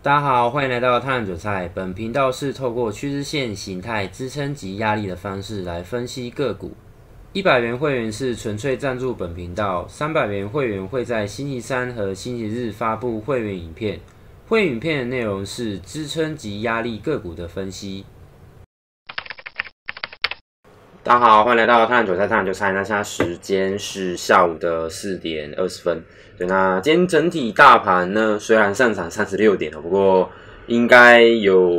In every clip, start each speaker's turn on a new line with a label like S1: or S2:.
S1: 大家好，欢迎来到探阳韭菜。本频道是透过趋势线形态、支撑及压力的方式来分析个股。一百元会员是纯粹赞助本频道，三百元会员会在星期三和星期日发布会员影片。会员影片的内容是支撑及压力个股的分析。大家好，欢迎来到探蓝韭菜，探蓝韭菜。那现在时间是下午的四点二十分。对，那今天整体大盘呢，虽然上涨三十六点哦，不过应该有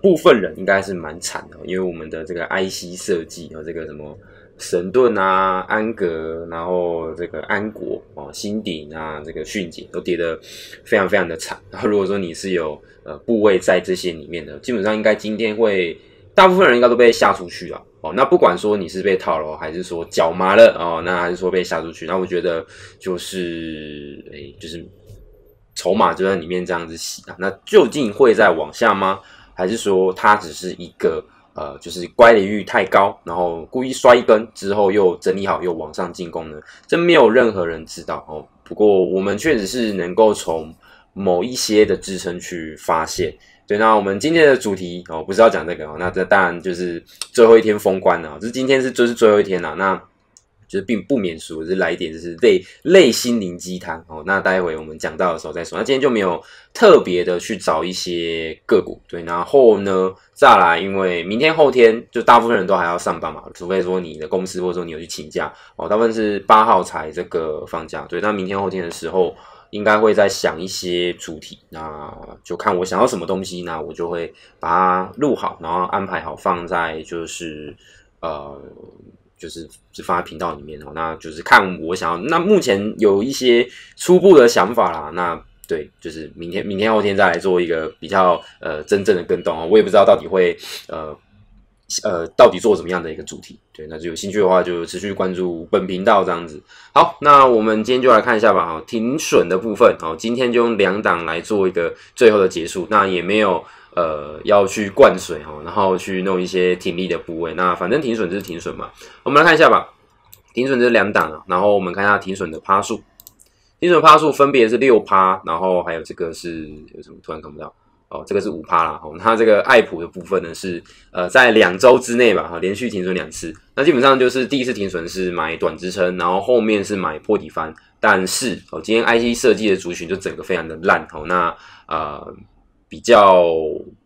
S1: 部分人应该是蛮惨的，因为我们的这个 IC 设计和这个什么神盾啊、安格，然后这个安国啊、新鼎啊、这个迅景都跌得非常非常的惨。然后如果说你是有呃部位在这些里面的，基本上应该今天会，大部分人应该都被吓出去了。那不管说你是被套牢，还是说脚麻了哦，那还是说被吓出去，那我觉得就是哎，就是筹码就在里面这样子洗啊。那究竟会在往下吗？还是说它只是一个呃，就是乖离率太高，然后故意摔一根之后又整理好又往上进攻呢？这没有任何人知道哦。不过我们确实是能够从某一些的支撑去发现。对，那我们今天的主题哦，不是要讲这个哦，那这当然就是最后一天封关了，就是今天是就是最后一天了，那就是并不免俗，是来一点就是类类心灵鸡汤哦。那待会我们讲到的时候再说。那今天就没有特别的去找一些个股，对，然后呢再来，因为明天后天就大部分人都还要上班嘛，除非说你的公司或者说你有去请假哦，大部分是八号才这个放假，对，那明天后天的时候。应该会在想一些主题，那就看我想要什么东西，那我就会把它录好，然后安排好放在就是呃，就是就放在频道里面哦。那就是看我想要。那目前有一些初步的想法啦，那对，就是明天明天后天再来做一个比较呃真正的跟动哦。我也不知道到底会呃。呃，到底做什么样的一个主题？对，那就有兴趣的话就持续关注本频道这样子。好，那我们今天就来看一下吧。哈，停损的部分，好，今天就用两档来做一个最后的结束。那也没有呃要去灌水哈，然后去弄一些停利的部位。那反正停损就是停损嘛。我们来看一下吧，停损是两档啊。然后我们看一下停损的趴数，停损趴数分别是六趴，然后还有这个是有什么突然看不到。哦，这个是五趴啦。哦，它这个爱普的部分呢是，呃，在两周之内吧，哈，连续停损两次。那基本上就是第一次停损是买短支撑，然后后面是买破底翻。但是，哦，今天 IC 设计的族群就整个非常的烂。哦，那呃，比较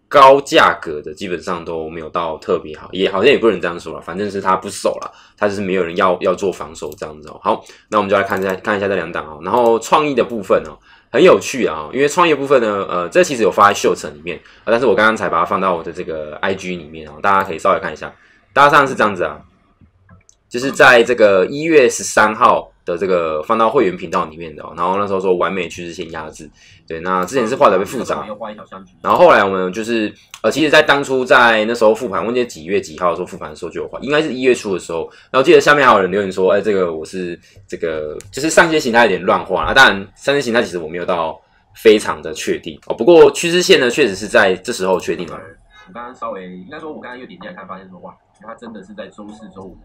S1: 高价格的基本上都没有到特别好，也好像也不能这样说了。反正是它不守了，它就是没有人要要做防守，这样子哦。好，那我们就来看一下看一下这两档哦。然后创意的部分哦。很有趣啊，因为创业部分呢，呃，这其实有发在秀成里面啊，但是我刚刚才把它放到我的这个 I G 里面哦，大家可以稍微看一下。大家上次这样子啊，就是在这个一月十三号的这个放到会员频道里面的，然后那时候说完美趋势线压制。对，那之前是画的会复杂，然后后来我们就是呃，其实，在当初在那时候复盘，我记得几月几号的时候复盘的时候就有画，应该是一月初的时候。然后记得下面还有人留言说：“哎，这个我是这个就是上肩形态有点乱画啊。”当然，上肩形态其实我没有到非常的确定哦。不过趋势线呢，确实是在这时候确定了。我刚刚稍微应该说，我刚刚又点进来看，发现说哇，它真的是在周四、周五，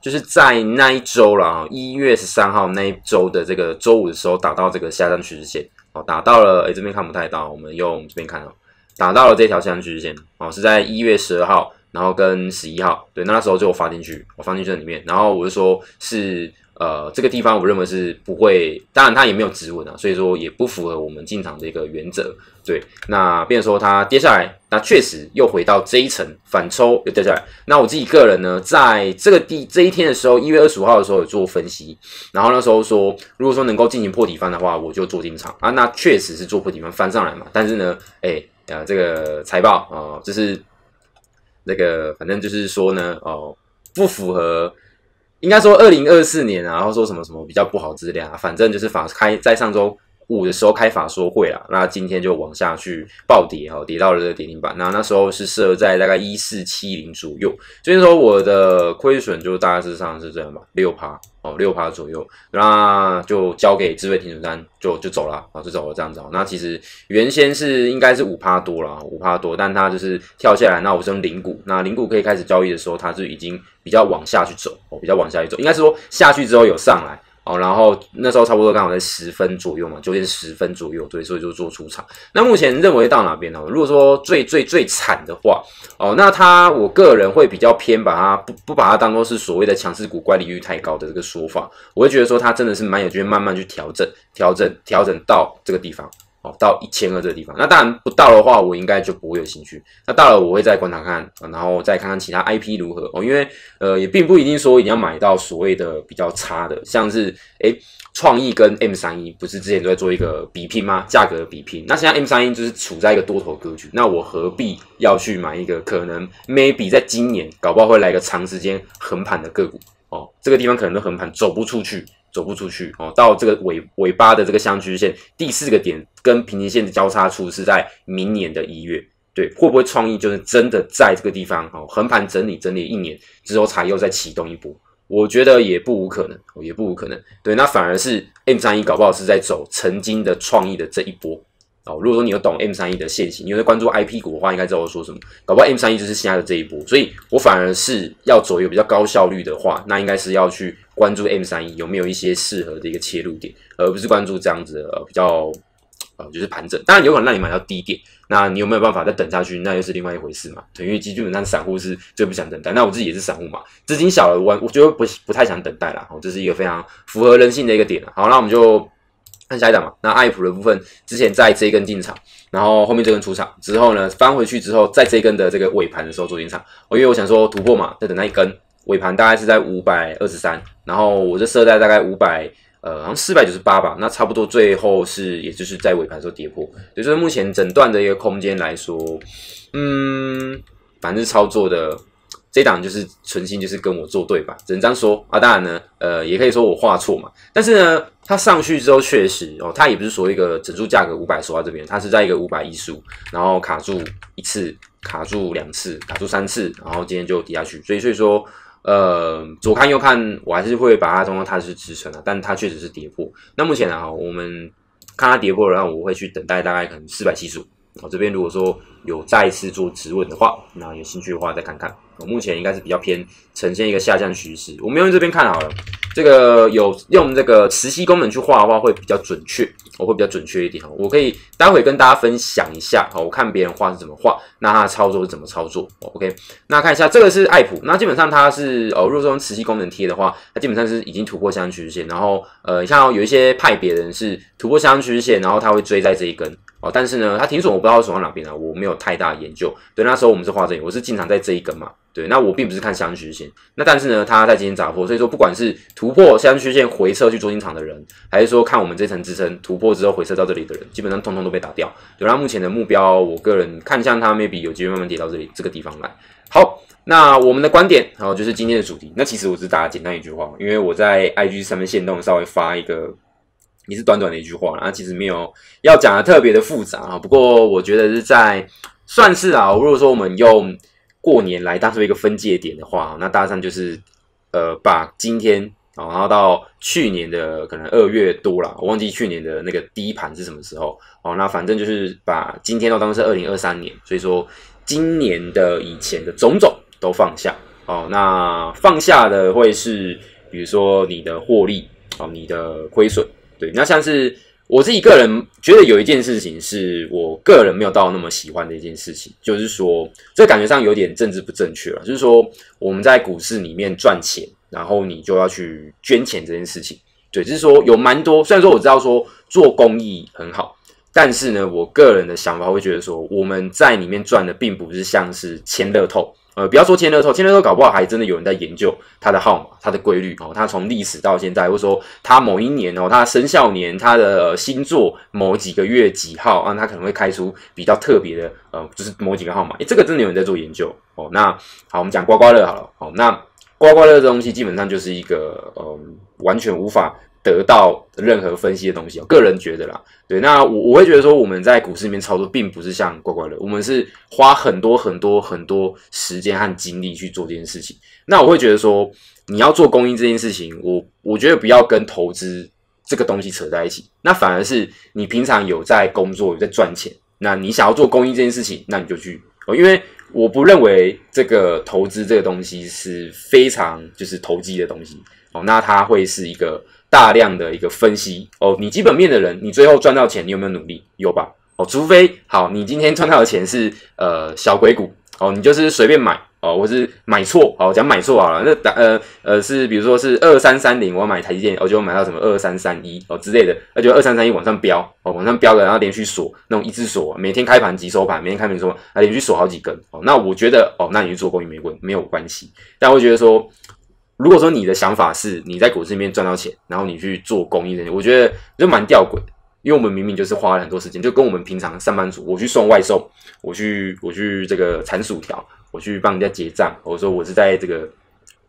S1: 就是在那一周了，一月十三号那一周的这个周五的时候，打到这个下降趋势线。哦，打到了，哎，这边看不太到，我们用这边看哦，打到了这条上距趋势线，哦，是在一月十二号，然后跟十一号，对，那时候就发进去，我放进去这里面，然后我就说是。呃，这个地方我认为是不会，当然它也没有止稳啊，所以说也不符合我们进场的一个原则。对，那变说它跌下来，那确实又回到这一层反抽又跌下来。那我自己个人呢，在这个第这一天的时候，一月二十五号的时候有做分析，然后那时候说，如果说能够进行破底翻的话，我就做进场啊。那确实是做破底翻翻上来嘛，但是呢，哎，呃，这个财报啊，就是那个，反正就是说呢，哦，不符合。应该说，二零二四年，然后说什么什么比较不好质量，啊，反正就是法开在上周。五的时候开法说会啦，那今天就往下去暴跌哈，跌到了这个跌停板。那那时候是设在大概一四七零左右，所以说我的亏损就大概是上是这样吧，六趴哦，六趴左右，那就交给智慧停损单就就走了啊，就走了这样子哦。那其实原先是应该是五趴多了，五趴多，但它就是跳下来，那我升零股，那零股可以开始交易的时候，它是已经比较往下去走哦，比较往下去走，应该是说下去之后有上来。哦，然后那时候差不多刚好在十分左右嘛，九点十分左右，对，所以就做出场。那目前认为到哪边呢？如果说最最最惨的话，哦，那他我个人会比较偏，把它不不把它当做是所谓的强势股乖离率太高的这个说法，我会觉得说它真的是蛮有机会慢慢去调整、调整、调整到这个地方。哦，到一千二这个地方，那当然不到的话，我应该就不会有兴趣。那到了，我会再观察看，然后再看看其他 IP 如何哦。因为呃，也并不一定说一定要买到所谓的比较差的，像是诶创意跟 M 三一不是之前都在做一个比拼吗？价格比拼。那现在 M 三一就是处在一个多头格局，那我何必要去买一个可能 maybe 在今年搞不好会来个长时间横盘的个股哦？这个地方可能都横盘走不出去。走不出去哦，到这个尾尾巴的这个相距线第四个点跟平行线的交叉处是在明年的一月，对，会不会创意就是真的在这个地方哦横盘整理整理一年之后才又再启动一波？我觉得也不无可能哦，也不无可能。对，那反而是 M 三一搞不好是在走曾经的创意的这一波哦。如果说你有懂 M 三一的线你有在关注 I P 股的话，应该知道我说什么。搞不好 M 三一就是现在的这一波，所以我反而是要走一个比较高效率的话，那应该是要去。关注 M 三一有没有一些适合的一个切入点，而不是关注这样子的比较呃就是盘整。当然有可能让你买到低点，那你有没有办法再等下去？那又是另外一回事嘛。因为基本上散户是最不想等待，那我自己也是散户嘛，资金小，我我觉得不不太想等待了。哦，这是一个非常符合人性的一个点了。好，那我们就看下一档嘛。那爱普的部分，之前在这一根进场，然后后面这根出场之后呢，翻回去之后，在这一根的这个尾盘的时候做进场。我因为我想说突破嘛，再等那一根。尾盘大概是在五百二十三，然后我这设在大概五百，呃，好像四百九十八吧，那差不多最后是，也就是在尾盘时候跌破，也就是目前整段的一个空间来说，嗯，反正操作的这档就是存心就是跟我作对吧？整单说啊，当然呢，呃，也可以说我画错嘛，但是呢，它上去之后确实哦，它也不是说一个整数价格五百收在这边，它是在一个五百一十五，然后卡住一次，卡住两次，卡住三次，然后今天就跌下去，所以所以说。呃，左看右看，我还是会把它当做它是支撑的，但它确实是跌破。那目前啊，我们看它跌破了，后我会去等待大概可能四百七十五。我这边如果说有再次做止稳的话，那有兴趣的话再看看。我目前应该是比较偏呈现一个下降趋势。我们用这边看好了，这个有用这个磁吸功能去画的话会比较准确。我会比较准确一点哈，我可以待会跟大家分享一下哈，我看别人画是怎么画，那他操作是怎么操作，OK？那看一下这个是爱普，那基本上它是哦，如果说用磁吸功能贴的话，它基本上是已经突破相形趋势线，然后呃，你看有一些派别人是突破相形趋势线，然后他会追在这一根。哦，但是呢，它停损我不知道损到哪边啊，我没有太大研究。对，那时候我们是画这里，我是进场在这一根嘛。对，那我并不是看箱区线，那但是呢，它在今天砸破，所以说不管是突破箱区线回撤去做进场的人，还是说看我们这层支撑突破之后回撤到这里的人，基本上通通都被打掉。对，它目前的目标，我个人看向它，maybe 有机会慢慢跌到这里这个地方来。好，那我们的观点，后就是今天的主题。那其实我只打简单一句话，因为我在 IG 上面联动，稍微发一个。你是短短的一句话，啊，其实没有要讲的特别的复杂啊。不过我觉得是在算是啊，如果说我们用过年来当做一个分界点的话，那大三就是呃把今天啊，然后到去年的可能二月多了，我忘记去年的那个第一盘是什么时候哦。那反正就是把今天都当成是二零二三年，所以说今年的以前的种种都放下哦。那放下的会是比如说你的获利哦，你的亏损。对，那像是我自己个人觉得有一件事情是我个人没有到那么喜欢的一件事情，就是说这感觉上有点政治不正确了，就是说我们在股市里面赚钱，然后你就要去捐钱这件事情，对，就是说有蛮多，虽然说我知道说做公益很好，但是呢，我个人的想法会觉得说我们在里面赚的并不是像是千乐透。呃，不要说签乐透，签乐透搞不好还真的有人在研究它的号码、它的规律哦。他从历史到现在，或者说他某一年哦，他生肖年、他的星座某几个月几号啊，他可能会开出比较特别的呃，就是某几个号码。诶这个真的有人在做研究哦。那好，我们讲刮刮乐好了。好，那刮刮乐这东西基本上就是一个呃，完全无法。得到任何分析的东西我个人觉得啦，对，那我我会觉得说我们在股市里面操作，并不是像乖乖的，我们是花很多很多很多时间和精力去做这件事情。那我会觉得说，你要做公益这件事情，我我觉得不要跟投资这个东西扯在一起，那反而是你平常有在工作、有在赚钱，那你想要做公益这件事情，那你就去哦，因为我不认为这个投资这个东西是非常就是投机的东西哦，那它会是一个。大量的一个分析哦，你基本面的人，你最后赚到钱，你有没有努力？有吧？哦，除非好，你今天赚到的钱是呃小鬼股哦，你就是随便买哦，我是买错哦，讲买错好了，那打呃呃是，比如说是二三三零，我要买台积电，我就买到什么二三三一哦之类的，那就二三三一往上飙，往上飙的，然后连续锁那种一字锁，每天开盘即收盘，每天开盘说啊连续锁好几根哦，那我觉得哦，那你去做公益没关没有关系，但会觉得说。如果说你的想法是你在股市里面赚到钱，然后你去做公益的，我觉得就蛮吊诡的，因为我们明明就是花了很多时间，就跟我们平常上班族，我去送外送，我去 我去这个铲薯条，我去帮人家结账，或者说我是在这个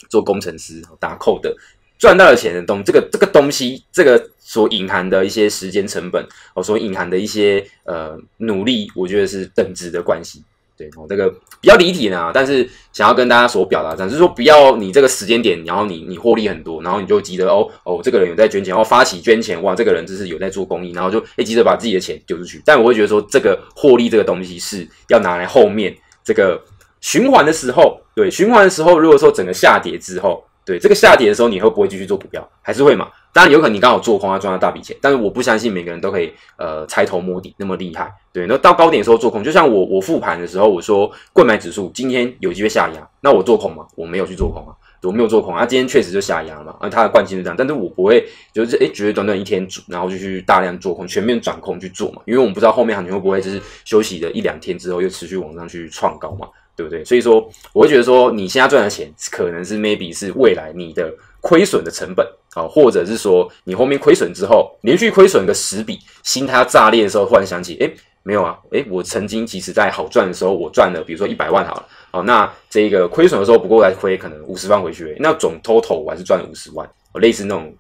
S1: 做工程师打扣的，赚到了钱的东这个这个东西，这个所隐含的一些时间成本哦，所隐含的一些呃努力，我觉得是等值的关系。对，哦，这个比较离体呢，但是想要跟大家所表达，只是说不要你这个时间点，然后你你获利很多，然后你就急着哦哦，这个人有在捐钱，然后发起捐钱，哇，这个人就是有在做公益，然后就哎急着把自己的钱丢出去。但我会觉得说，这个获利这个东西是要拿来后面这个循环的时候，对循环的时候，如果说整个下跌之后，对这个下跌的时候，你会不会继续做股票？还是会嘛？当然有可能你刚好做空要赚到大笔钱，但是我不相信每个人都可以呃猜头摸底那么厉害。对，那到高点的时候做空，就像我我复盘的时候我说，惯买指数今天有机会下压，那我做空吗？我没有去做空啊，我没有做空啊。它今天确实就下压了嘛，啊它的惯性是这样，但是我不会就是诶，觉得短短一天，然后就去大量做空，全面转空去做嘛，因为我们不知道后面行情会不会就是休息了一两天之后又持续往上去创高嘛，对不对？所以说我会觉得说你现在赚的钱可能是 maybe 是未来你的。亏损的成本，啊，或者是说你后面亏损之后，连续亏损个十笔，心态炸裂的时候，忽然想起，哎，没有啊，哎，我曾经其实在好赚的时候，我赚了，比如说一百万好了，好，那这个亏损的时候不够来亏，可能五十万回去，那总 total 玩是赚了五十万，类似那种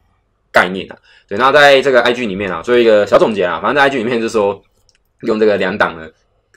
S1: 概念啊。对，那在这个 IG 里面啊，做一个小总结啊，反正在 IG 里面就是说，用这个两档呢。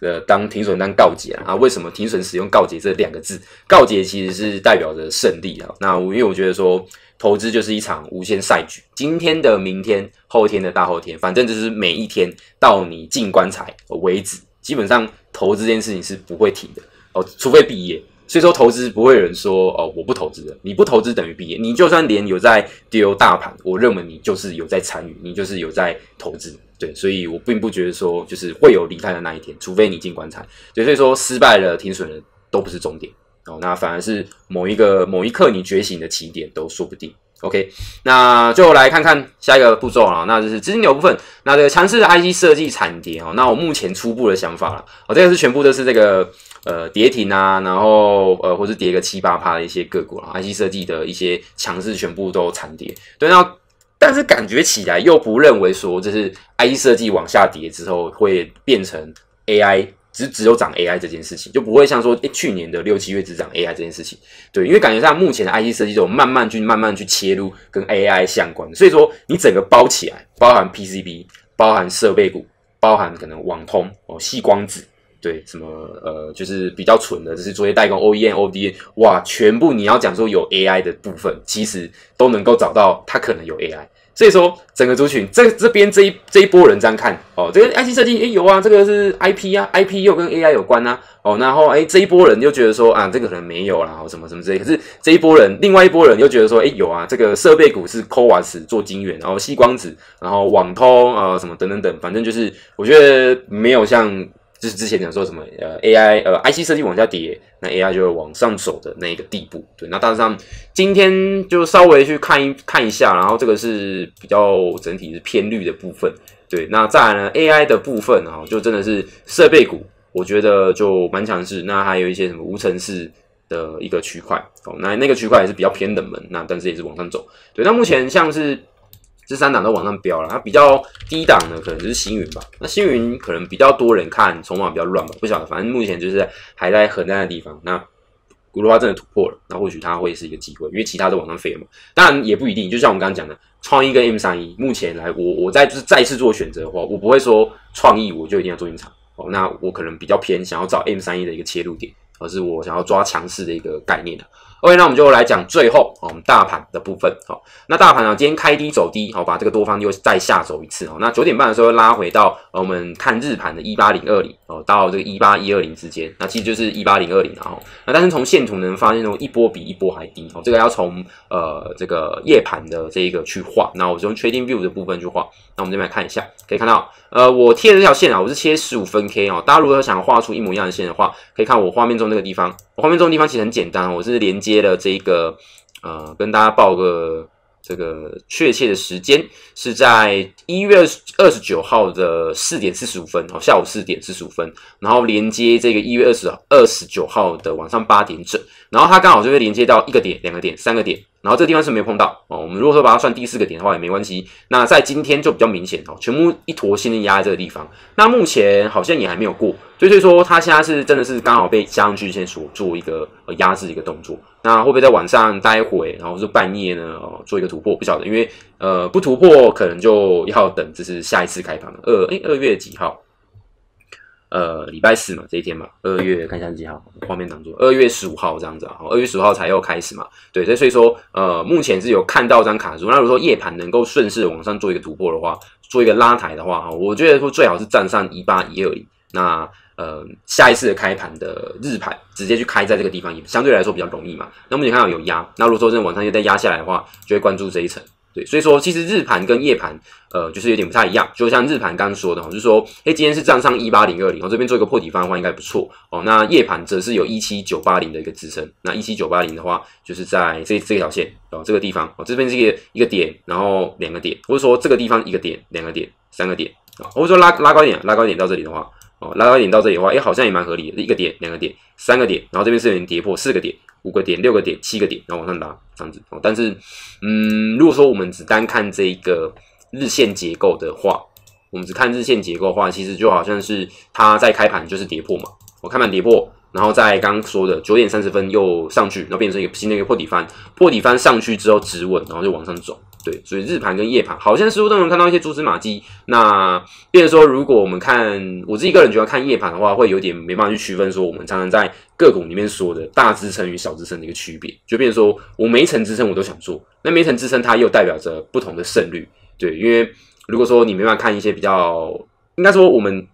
S1: 呃，当停损当告捷啊？为什么停损使用告捷这两个字？告捷其实是代表着胜利啊。那我因为我觉得说，投资就是一场无限赛局，今天的、明天、后天的大后天，反正就是每一天到你进棺材为止，基本上投资这件事情是不会停的哦，除非毕业。所以说投资不会有人说哦，我不投资的，你不投资等于毕业。你就算连有在丢大盘，我认为你就是有在参与，你就是有在投资。对，所以我并不觉得说就是会有离开的那一天，除非你进棺材。所以，所以说失败了、停损的都不是终点哦，那反而是某一个某一刻你觉醒的起点都说不定。OK，那最后来看看下一个步骤啊，那就是资金流部分。那这个强势的 I C 设计产跌哦，那我目前初步的想法了，哦，这个是全部都是这个。呃，跌停啊，然后呃，或是跌个七八趴的一些个股啊 I C 设计的一些强势全部都惨跌。对，那但是感觉起来又不认为说，就是 I C 设计往下跌之后会变成 A I，只只有涨 A I 这件事情，就不会像说去年的六七月只涨 A I 这件事情。对，因为感觉上目前的 I C 设计，走慢慢去慢慢去切入跟 A I 相关，所以说你整个包起来，包含 P C B，包含设备股，包含可能网通哦，细光子。对，什么呃，就是比较蠢的，就是做一些代工，OEM、o d 哇，全部你要讲说有 AI 的部分，其实都能够找到它可能有 AI。所以说整个族群这这边这一这一波人这样看哦，这个 IC 设计也有啊，这个是 IP 啊，IP 又跟 AI 有关啊，哦，然后诶这一波人又觉得说啊，这个可能没有啦，什么什么之类。可是这一波人，另外一波人又觉得说，诶有啊，这个设备股是抠瓦斯做晶圆，然后细光子，然后网通啊什么等等等，反正就是我觉得没有像。就是之前讲说什么呃 AI 呃 IC 设计往下跌，那 AI 就会往上走的那一个地步，对。那当然上今天就稍微去看一看一下，然后这个是比较整体是偏绿的部分，对。那再来呢 AI 的部分啊，就真的是设备股，我觉得就蛮强势。那还有一些什么无尘室的一个区块，哦，那那个区块也是比较偏冷门，那但是也是往上走，对。那目前像是。这三档都往上飙了，它比较低档的可能就是星云吧。那星云可能比较多人看，筹码比较乱吧，不晓得。反正目前就是还在河南的地方。那古罗它真的突破了，那或许它会是一个机会，因为其他都往上飞了嘛。当然也不一定，就像我们刚刚讲的，创意跟 M 三一，目前来我我再就是再次做选择的话，我不会说创意我就一定要做进场哦。那我可能比较偏想要找 M 三一的一个切入点，而是我想要抓强势的一个概念的。OK，那我们就来讲最后我们大盘的部分。好，那大盘呢，今天开低走低，好，把这个多方又再下走一次。哦，那九点半的时候拉回到呃，我们看日盘的一八零二零哦，到这个一八一二零之间，那其实就是一八零二零了好，那但是从线图能发现，说一波比一波还低。哦，这个要从呃这个夜盘的这一个去画。那我用 Trading View 的部分去画。那我们这边来看一下，可以看到呃，我贴的这条线啊，我是切十五分 K 啊。大家如果想画出一模一样的线的话，可以看我画面中这个地方。我画面中地方其实很简单，我是连接。接了这一个，呃，跟大家报个这个确切的时间，是在一月二二十九号的四点四十五分，好，下午四点四十五分，然后连接这个一月二十二十九号的晚上八点整，然后它刚好就会连接到一个点、两个点、三个点。然后这地方是没有碰到哦，我们如果说把它算第四个点的话也没关系。那在今天就比较明显哦，全部一坨新的压在这个地方。那目前好像也还没有过，所以说它现在是真的是刚好被上升均线所做一个压制一个动作。那会不会在晚上待会，然后是半夜呢，做一个突破？不晓得，因为呃不突破可能就要等就是下一次开盘了。二哎二月几号？呃，礼拜四嘛，这一天嘛，二月看一下几号，画面挡住，二月十五号这样子，啊，二月十号才要开始嘛，对，所以所以说，呃，目前是有看到张卡果那如果说夜盘能够顺势往上做一个突破的话，做一个拉抬的话，哈，我觉得说最好是站上一八一二零，那呃，下一次的开盘的日盘直接去开在这个地方，也相对来说比较容易嘛，那目前看到有压，那如果说这晚上又再压下来的话，就会关注这一层。对，所以说，其实日盘跟夜盘，呃，就是有点不太一样。就像日盘刚刚说的，就是说，哎，今天是站上一八零二零，然后这边做一个破底翻的话，应该不错哦。那夜盘则是有一七九八零的一个支撑，那一七九八零的话，就是在这这条线哦，这个地方哦，这边一个一个点，然后两个点，或者说这个地方一个点、两个点、三个点啊，或者说拉拉高点、拉高点到这里的话，哦，拉高点到这里的话，哎，好像也蛮合理，的，一个点、两个点、三个点，然后这边是连跌破四个点。五个点、六个点、七个点，然后往上拉，这样子。但是，嗯，如果说我们只单看这一个日线结构的话，我们只看日线结构的话，其实就好像是它在开盘就是跌破嘛。我开盘跌破。然后在刚刚说的九点三十分又上去，然后变成一个新的一个破底翻，破底翻上去之后止稳，然后就往上走。对，所以日盘跟夜盘好像似乎都能看到一些蛛丝马迹。那，变成说，如果我们看我自己个人觉得看夜盘的话，会有点没办法去区分说我们常常在个股里面说的大支撑与小支撑的一个区别。就变成说，我一层支撑我都想做，那一层支撑它又代表着不同的胜率。对，因为如果说你没办法看一些比较，应该说我们。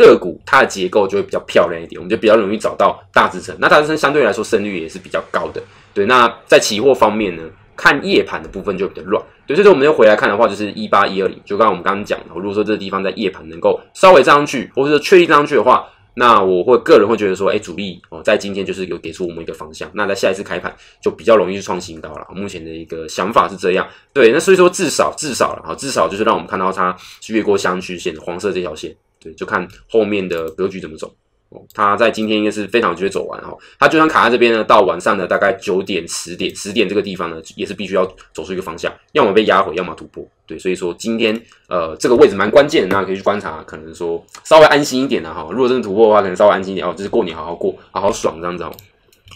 S1: 个股它的结构就会比较漂亮一点，我们就比较容易找到大支撑。那大支撑相对来说胜率也是比较高的。对，那在期货方面呢，看夜盘的部分就比较乱。对，所以说我们要回来看的话，就是一八一二零，就刚刚我们刚刚讲，的，如果说这地方在夜盘能够稍微涨上去，或者说确立涨上去的话，那我会个人会觉得说，哎，主力哦，在今天就是有给出我们一个方向。那在下一次开盘就比较容易去创新高了。目前的一个想法是这样。对，那所以说至少至少了，哈，至少就是让我们看到它是越过箱区线黄色这条线。对，就看后面的格局怎么走。哦，他在今天应该是非常有机会走完哈。他就算卡在这边呢，到晚上的大概九点、十点、十点这个地方呢，也是必须要走出一个方向，要么被压回，要么突破。对，所以说今天呃，这个位置蛮关键，那可以去观察，可能说稍微安心一点的哈。如果真的突破的话，可能稍微安心一点哦，就是过年好好过，好好爽，这样子哦。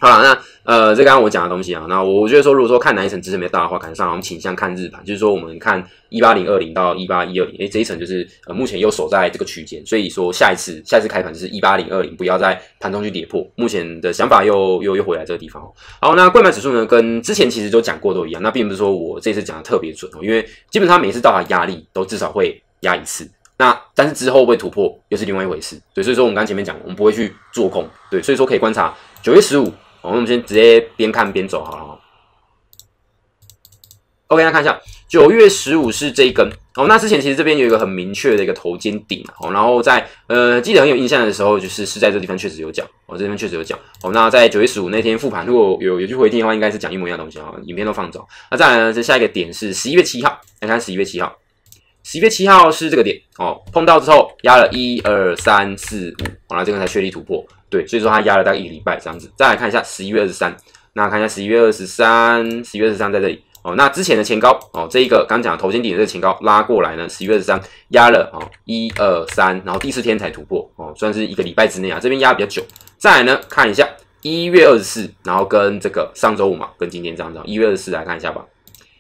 S1: 好了，那呃，这刚刚我讲的东西啊，那我觉得说，如果说看哪一层支撑没到的话，可能上我们倾向看日盘，就是说我们看一八零二零到一八一二零，哎，这一层就是呃目前又守在这个区间，所以说下一次下一次开盘就是一八零二零，不要在盘中去跌破，目前的想法又又又回来这个地方哦。好，那购买指数呢，跟之前其实都讲过都一样，那并不是说我这次讲的特别准哦，因为基本上每次到达压力都至少会压一次，那但是之后会突破又是另外一回事，对，所以说我们刚刚前面讲，我们不会去做空，对，所以说可以观察九月十五。我们先直接边看边走好了。OK，来看一下，九月十五是这一根。哦，那之前其实这边有一个很明确的一个头肩顶。哦，然后在呃记得很有印象的时候，就是是在这地方确实有讲。哦，这地方确实有讲。哦，那在九月十五那天复盘，如果有有去回听的话，应该是讲一模一样东西啊。影片都放走。那再来呢，这下一个点是十一月七号。来看十一月七号，十一月七号是这个点。哦，碰到之后压了一二三四五，完了这个才确立突破。对，所以说它压了大概一个礼拜这样子。再来看一下十一月二十三，那看一下十一月二十三，十一月二十三在这里哦。那之前的前高哦，这一个刚讲的头肩顶的这个前高拉过来呢，十一月二十三压了啊一二三，然后第四天才突破哦，算是一个礼拜之内啊，这边压比较久。再来呢，看一下一月二十四，然后跟这个上周五嘛，跟今天这样子。一月二十四来看一下吧，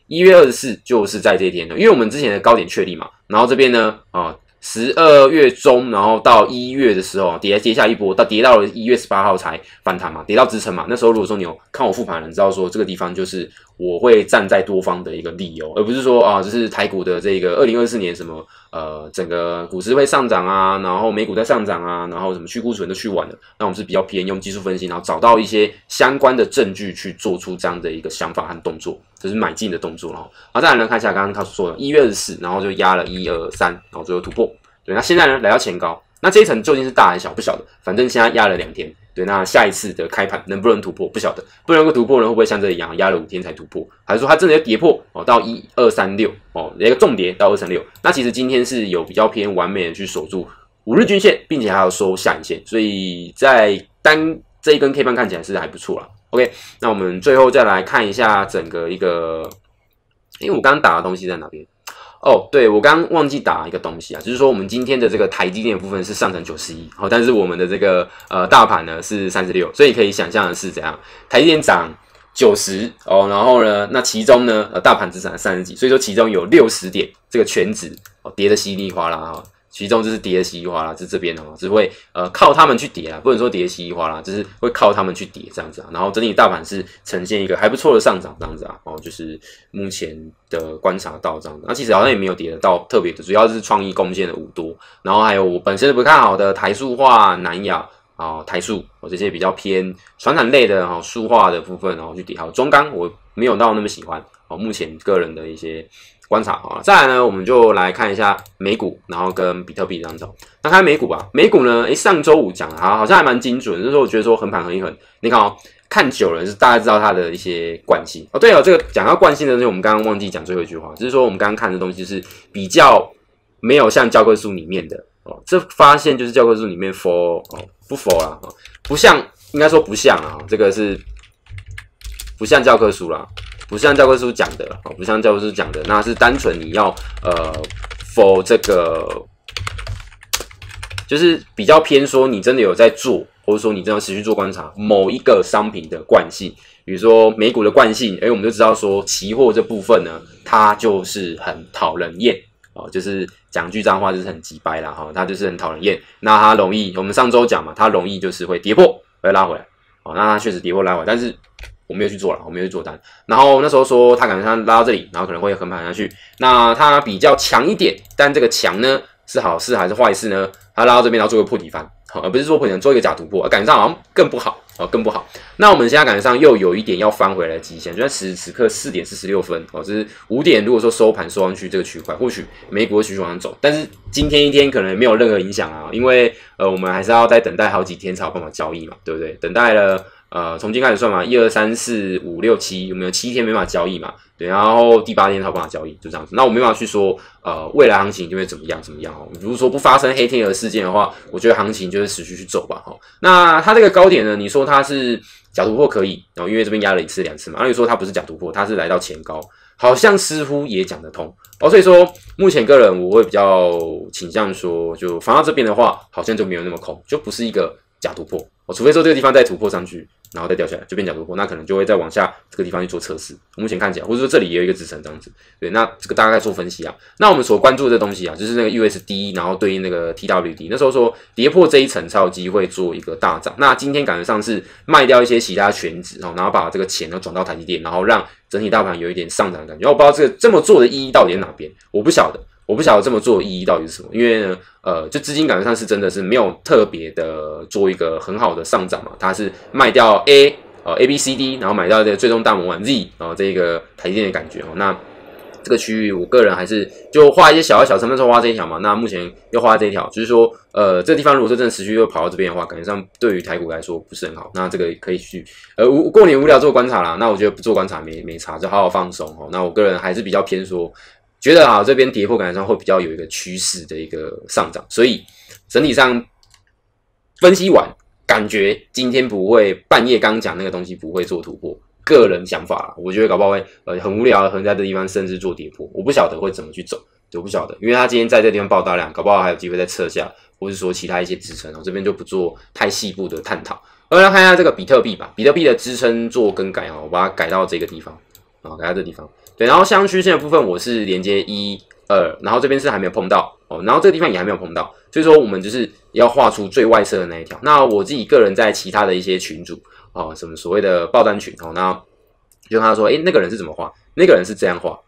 S1: 一月二十四就是在这一天的，因为我们之前的高点确立嘛，然后这边呢啊。十二月中，然后到一月的时候，跌跌下一波，到跌到了一月十八号才反弹嘛，跌到支撑嘛。那时候如果说你有看我复盘了，你知道说这个地方就是。我会站在多方的一个理由，而不是说啊，就是台股的这个二零二四年什么呃，整个股市会上涨啊，然后美股在上涨啊，然后什么去库存都去完了，那我们是比较偏用技术分析，然后找到一些相关的证据去做出这样的一个想法和动作，就是买进的动作。然后，好再来呢，看一下刚刚他说的一二四，然后就压了一二三，然后最后突破。对，那现在呢，来到前高，那这一层究竟是大还是小？不晓得，反正现在压了两天。对，那下一次的开盘能不能突破，不晓得，不能够突破，呢，会不会像这一样压了五天才突破，还是说它真的要跌破哦？到一二三六哦，一个重跌到二三六。那其实今天是有比较偏完美的去守住五日均线，并且还要收下影线，所以在单这一根 K 棒看起来是还不错啦。OK，那我们最后再来看一下整个一个，因为我刚刚打的东西在哪边？哦，对我刚忘记打一个东西啊，就是说我们今天的这个台积电部分是上涨九十一，好，但是我们的这个呃大盘呢是三十六，所以可以想象的是怎样，台积电涨九十哦，然后呢，那其中呢呃大盘只涨三十几，所以说其中有六十点这个全值哦跌得稀里哗啦啊。其中就是跌稀花啦，就这边的只会呃靠他们去跌啦，不能说跌稀花啦，就是会靠他们去跌这样子啊。然后整体大盘是呈现一个还不错的上涨这样子啊。然后就是目前的观察到这样子。那其实好像也没有跌得到特别的，主要就是创意贡献的五多，然后还有我本身不看好的台塑化、南亚啊、台塑我这些比较偏传染类的哈塑化的部分然后去跌。好，中钢我没有到那么喜欢哦，目前个人的一些。观察好再来呢，我们就来看一下美股，然后跟比特币这样走。那看美股吧，美股呢，哎，上周五讲啊，好像还蛮精准。就是我觉得说横盘横一横，你看哦，看久了是大家知道它的一些惯性哦。对哦，这个讲到惯性的东西，我们刚刚忘记讲最后一句话，就是说我们刚刚看的东西就是比较没有像教科书里面的哦，这发现就是教科书里面 for 哦不 for 了啊，不像应该说不像啊，这个是不像教科书啦，不像教科书讲的不像教科书讲的，那是单纯你要呃，for 这个，就是比较偏说你真的有在做，或者说你真的持续做观察某一个商品的惯性，比如说美股的惯性，哎，我们都知道说期货这部分呢，它就是很讨人厌哦，就是讲句脏话就是很直白了哈，它就是很讨人厌，那它容易，我们上周讲嘛，它容易就是会跌破，会拉回来，哦，那它确实跌破拉回来，但是。我没有去做了，我没有去做单。然后那时候说，他感觉他拉到这里，然后可能会横盘下去。那他比较强一点，但这个强呢是好事还是坏事呢？他拉到这边，然后做个破底翻，好而不是做破底，做一个假突破，感觉上好像更不好，好更不好。那我们现在感觉上又有一点要翻回来极限，就在此时此刻四点四十六分，哦，就是五点，如果说收盘收上去这个区块，或许美股会继续往上走。但是今天一天可能没有任何影响啊，因为呃我们还是要再等待好几天才有办法交易嘛，对不对？等待了。呃，从今开始算嘛，一二三四五六七，有没有七天没法交易嘛？对，然后第八天他无法交易，就这样子。那我没办法去说，呃，未来行情就会怎么样怎么样哦。如果说不发生黑天鹅事件的话，我觉得行情就会持续去走吧，哈。那它这个高点呢，你说它是假突破可以，然后因为这边压了一次两次嘛，按理说它不是假突破，它是来到前高，好像似乎也讲得通哦。所以说，目前个人我会比较倾向说，就反到这边的话，好像就没有那么空，就不是一个假突破。哦，除非说这个地方再突破上去，然后再掉下来，就变角度破，那可能就会再往下这个地方去做测试。我目前看起来，或者说这里也有一个支撑这样子。对，那这个大概做分析啊。那我们所关注的东西啊，就是那个 USD，然后对应那个 TWD。那时候说跌破这一层才有机会做一个大涨。那今天感觉上是卖掉一些其他全指，然后把这个钱呢转到台积电，然后让整体大盘有一点上涨的感觉。我不知道这个这么做的意义到底在哪边，我不晓得。我不晓得这么做意义到底是什么，因为呃，就资金感觉上是真的是没有特别的做一个很好的上涨嘛，它是卖掉 A，呃，A B C D，然后买到这最终大魔碗 Z，然后这一个台积电的感觉哦，那这个区域我个人还是就画一些小的、小成分说画这一条嘛，那目前又画这一条，就是说呃，这地方如果说真的持续又跑到这边的话，感觉上对于台股来说不是很好，那这个可以去呃无过年无聊做观察啦，那我觉得不做观察没没差，就好好放松哦，那我个人还是比较偏说。觉得啊，这边跌破，感觉上会比较有一个趋势的一个上涨，所以整体上分析完，感觉今天不会半夜刚讲那个东西不会做突破，个人想法我觉得搞不好会，呃，很无聊，可能在这地方甚至做跌破，我不晓得会怎么去走，就不晓得，因为他今天在这地方爆大量，搞不好还有机会再测下，或是说其他一些支撑，我这边就不做太细部的探讨。我们来看一下这个比特币吧，比特币的支撑做更改啊，我把它改到这个地方，啊，改到这地方。对，然后相虚线的部分我是连接一、二，然后这边是还没有碰到哦，然后这个地方也还没有碰到，所以说我们就是要画出最外侧的那一条。那我自己个人在其他的一些群组啊，什么所谓的爆单群哦，那就他说，哎，那个人是怎么画？那个人是这样画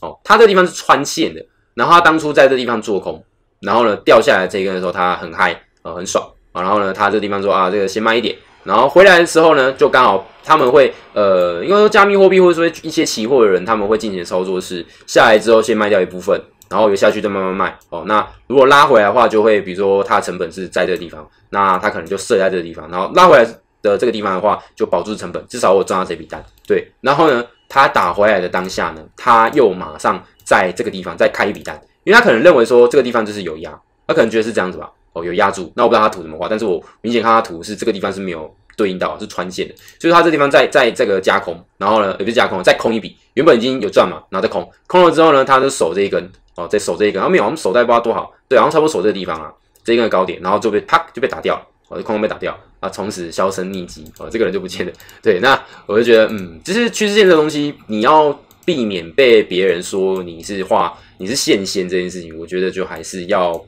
S1: 哦，他这地方是穿线的，然后他当初在这地方做空，然后呢掉下来这一根的时候，他很嗨呃，很爽啊，然后呢他这地方说啊，这个先慢一点。然后回来的时候呢，就刚好他们会呃，因为说加密货币或者说一些期货的人，他们会进行操作是下来之后先卖掉一部分，然后又下去再慢慢卖哦。那如果拉回来的话，就会比如说它的成本是在这个地方，那它可能就设在这个地方，然后拉回来的这个地方的话，就保住成本，至少我赚到这笔单。对，然后呢，他打回来的当下呢，他又马上在这个地方再开一笔单，因为他可能认为说这个地方就是有压，他可能觉得是这样子吧。哦，有压住，那我不知道他图怎么画，但是我明显看他图是这个地方是没有对应到，是穿线的，所以他这地方在在这个加空，然后呢，也不是加空，再空一笔，原本已经有赚嘛，然后再空，空了之后呢，他就守这一根，哦，在守这一根，然后没有，我们守在不知道多少，对，然后差不多守这地方啊，这一根高点，然后就被啪就被打掉了，哦，就空空被打掉了，啊，从此销声匿迹，哦，这个人就不见了，对，那我就觉得，嗯，就是趋势线这东西，你要避免被别人说你是画你是线线这件事情，我觉得就还是要。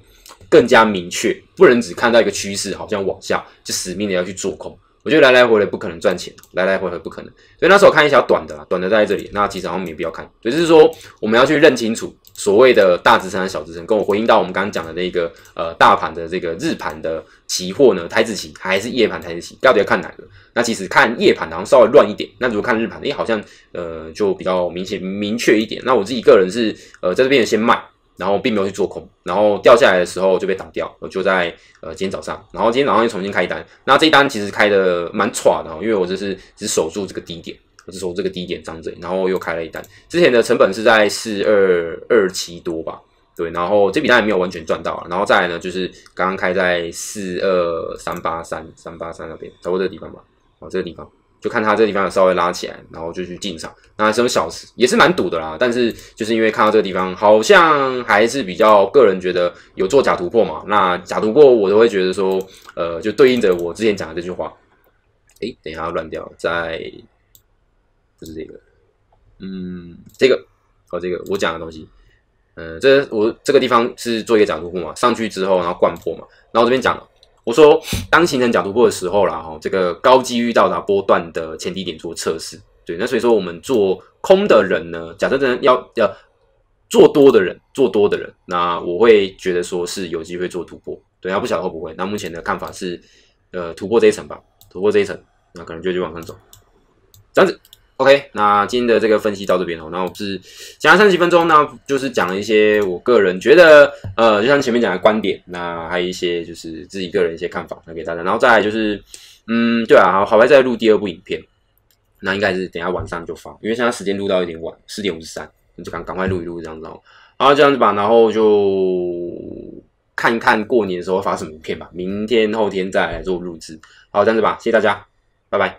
S1: 更加明确，不能只看到一个趋势，好像往下就死命的要去做空。我觉得来来回回不可能赚钱，来来回回不可能。所以那时候看一条短的，啦，短的在这里，那其实好像没必要看。也就是说，我们要去认清楚所谓的大支撑和小支撑，跟我回应到我们刚刚讲的那个呃大盘的这个日盘的期货呢，台子期还是夜盘台子期，到底要看哪个？那其实看夜盘然后稍微乱一点，那如果看日盘，哎，好像呃就比较明显明确一点。那我自己个人是呃在这边先卖。然后并没有去做空，然后掉下来的时候就被挡掉，我就在呃今天早上，然后今天早上又重新开一单，那这一单其实开的蛮喘的，因为我是只守住这个低点，我是守这个低点张嘴，然后又开了一单，之前的成本是在四二二七多吧，对，然后这笔单也没有完全赚到，然后再来呢就是刚刚开在四二三八三三八三那边，找过这个地方吗？哦，这个地方。就看它这个地方稍微拉起来，然后就去进场。那这种小也是蛮赌的啦，但是就是因为看到这个地方好像还是比较，个人觉得有做假突破嘛。那假突破我都会觉得说，呃，就对应着我之前讲的这句话。哎，等一下要乱掉，再就是这个，嗯，这个，哦，这个我讲的东西，嗯，这我这个地方是做一个假突破嘛，上去之后然后灌破嘛，然后这边讲。了。我说，当形成假突破的时候啦，吼，这个高机遇到达波段的前低点做测试。对，那所以说我们做空的人呢，假设真的要要做多的人，做多的人，那我会觉得说是有机会做突破。对，他不晓得会不会。那目前的看法是，呃，突破这一层吧，突破这一层，那可能就就往上走，这样子。OK，那今天的这个分析到这边哦，然后是讲了三十几分钟，那就是讲了一些我个人觉得，呃，就像前面讲的观点，那还有一些就是自己个人一些看法，讲给大家。然后再来就是，嗯，对啊，好好，来再录第二部影片，那应该是等下晚上就发，因为现在时间录到有点晚，四点五十三，你就赶赶快录一录这样子哦。好，这样子吧，然后就看一看过年的时候发什么影片吧，明天后天再来做录制。好，这样子吧，谢谢大家，拜拜。